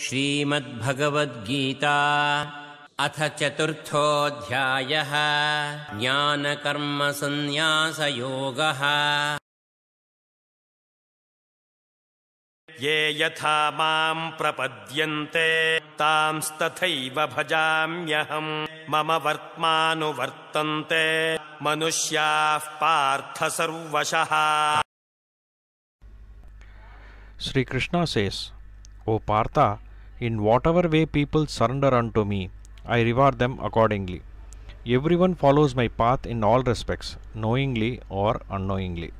श्रीमद्भगवद्गीता अथ चतुर्थोऽध्यायः ज्ञानकर्मसन्न्यासयोगः ये यथा माम् प्रपद्यन्ते तांस्तथैव भजाम्यहम् मम वर्त्मानुवर्तन्ते मनुष्याः पार्थ सर्वशः सेस्, O oh, Partha, in whatever way people surrender unto me, I reward them accordingly. Everyone follows my path in all respects, knowingly or unknowingly.